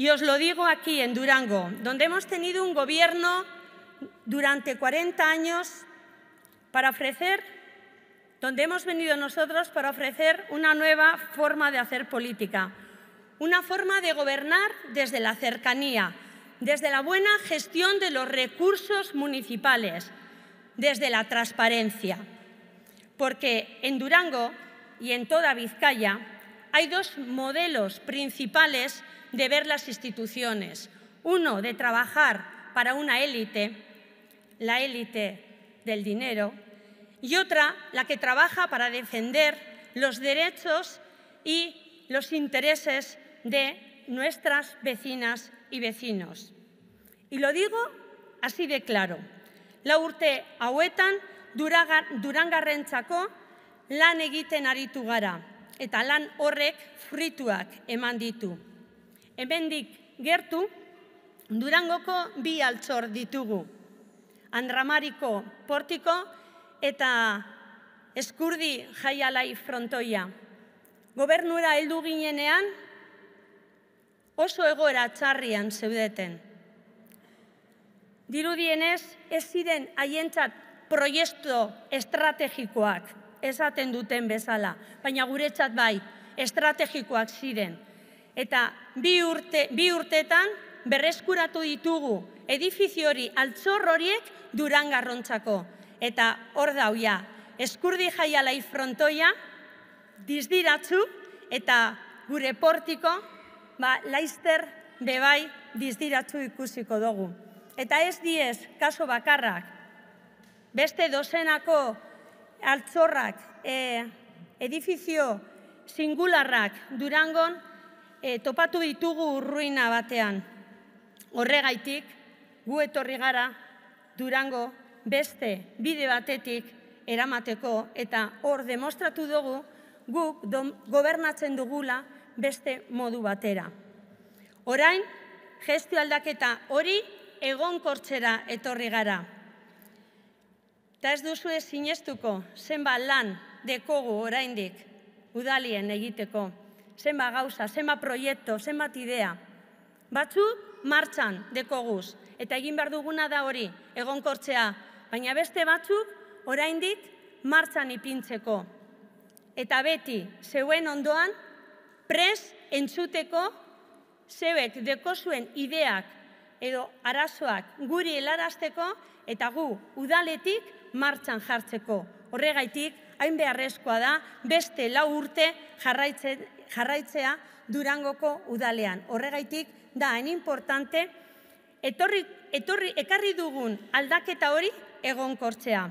Y os lo digo aquí, en Durango, donde hemos tenido un gobierno durante 40 años para ofrecer, donde hemos venido nosotros para ofrecer una nueva forma de hacer política, una forma de gobernar desde la cercanía, desde la buena gestión de los recursos municipales, desde la transparencia. Porque en Durango y en toda Vizcaya hay dos modelos principales de ver las instituciones. Uno, de trabajar para una élite, la élite del dinero, y otra, la que trabaja para defender los derechos y los intereses de nuestras vecinas y vecinos. Y lo digo así de claro. La urte auetan Durangarrentzako lan la aritu gara. eta lan horrek frituak eman ditu. Hemendik gertu, Durangoko bi altzor ditugu. Andramariko portiko eta eskurdi jaialai frontoia. Gobernura heldu ginenean oso egoera txarrian zeudeten. Dirudienez, ez ziren haientzat proiektu estrategikoak esaten duten bezala, baina guretzat bai, estrategikoak ziren. Eta bi, urte, bi urtetan berreskuratu ditugu edifizio hori altzor horiek durangarrontzako. Eta hor dauia, eskurdi jaialai frontoia, dizdiratzu eta gure portiko, ba, laizter bebai dizdiratzu ikusiko dugu. Eta ez diez, kaso bakarrak, beste dozenako altzorrak, e, edifizio singularrak durangon e, topatu ditugu urruina batean. Horregaitik, gu etorri gara durango beste bide batetik eramateko eta hor demostratu dugu guk dom, gobernatzen dugula beste modu batera. Orain, gestio aldaketa hori egonkortzera etorri gara. Eta ez duzu ez sinestuko, zenba lan dekogu oraindik udalien egiteko. Zenba gauza, zenba proiektu, zenbat idea. Batzu martxan dekoguz, eta egin behar duguna da hori, egonkortzea. Baina beste batzuk, oraindik martxan ipintzeko. Eta beti, zeuen ondoan, pres entzuteko, zebek dekozuen ideak edo arazoak guri helarazteko eta gu udaletik martxan jartzeko. Horregaitik, hain beharrezkoa da beste lau urte jarraitzea durangoko udalean. Horregaitik, da, hain importante, etorri, etorri, ekarri dugun aldaketa hori egonkortzea.